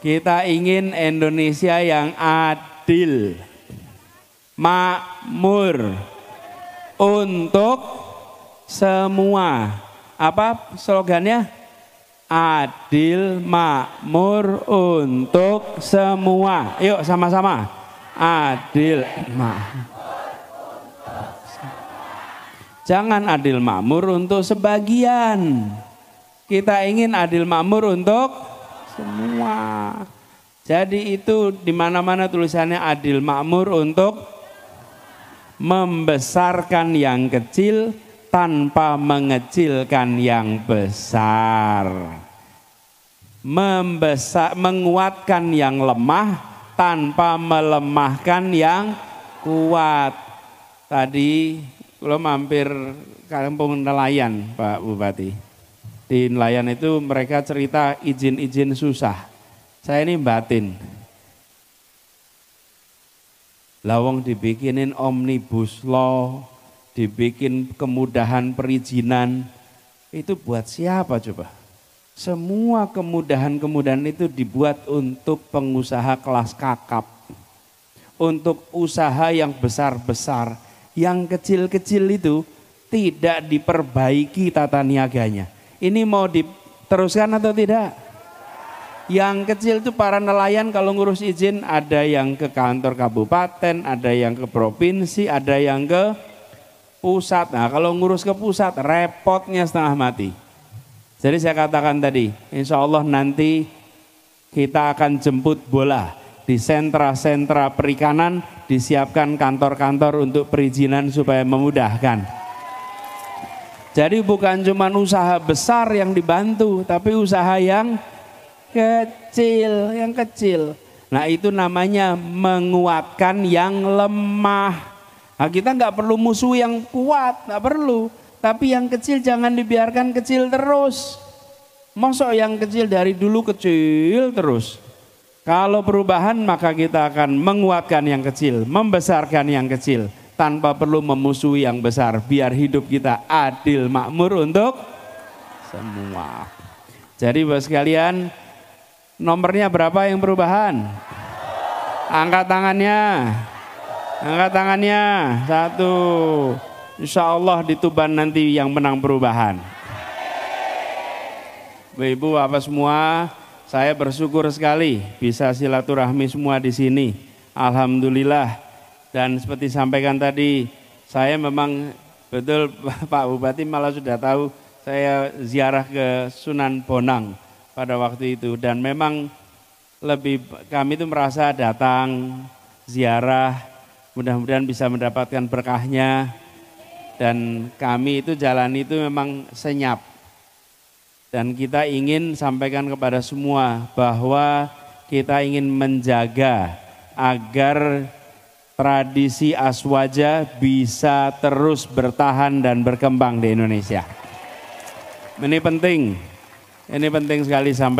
Kita ingin Indonesia yang adil, makmur untuk semua. Apa slogannya? Adil, makmur untuk semua. Yuk sama-sama. Adil, makmur. Jangan adil makmur untuk sebagian. Kita ingin adil makmur untuk semua. Jadi itu di mana-mana tulisannya adil makmur untuk membesarkan yang kecil tanpa mengecilkan yang besar. Membesar, menguatkan yang lemah tanpa melemahkan yang kuat. Tadi belum mampir kampung nelayan Pak Bupati di nelayan itu mereka cerita izin-izin susah. Saya ini batin. Lawong dibikinin omnibus law, dibikin kemudahan perizinan. Itu buat siapa coba? Semua kemudahan-kemudahan itu dibuat untuk pengusaha kelas kakap. Untuk usaha yang besar-besar. Yang kecil-kecil itu tidak diperbaiki tata niaganya ini mau diteruskan atau tidak? Yang kecil itu para nelayan kalau ngurus izin ada yang ke kantor kabupaten, ada yang ke provinsi, ada yang ke pusat. Nah kalau ngurus ke pusat repotnya setengah mati. Jadi saya katakan tadi, insya Allah nanti kita akan jemput bola di sentra-sentra perikanan disiapkan kantor-kantor untuk perizinan supaya memudahkan. Jadi bukan cuma usaha besar yang dibantu, tapi usaha yang kecil, yang kecil. Nah itu namanya menguatkan yang lemah. Nah, kita nggak perlu musuh yang kuat, nggak perlu. Tapi yang kecil jangan dibiarkan kecil terus. Mosok yang kecil dari dulu kecil terus. Kalau perubahan maka kita akan menguatkan yang kecil, membesarkan yang kecil tanpa perlu memusuhi yang besar. Biar hidup kita adil makmur untuk semua. Jadi bos sekalian nomornya berapa yang perubahan? Angkat tangannya. Angkat tangannya. Satu. Insya Allah di Tuban nanti yang menang perubahan. Ibu, apa semua, saya bersyukur sekali bisa silaturahmi semua di sini. Alhamdulillah dan seperti sampaikan tadi, saya memang betul Pak Bupati malah sudah tahu saya ziarah ke Sunan Bonang pada waktu itu dan memang lebih kami itu merasa datang ziarah mudah-mudahan bisa mendapatkan berkahnya dan kami itu jalan itu memang senyap dan kita ingin sampaikan kepada semua bahwa kita ingin menjaga agar tradisi aswaja bisa terus bertahan dan berkembang di Indonesia. Ini penting, ini penting sekali sampai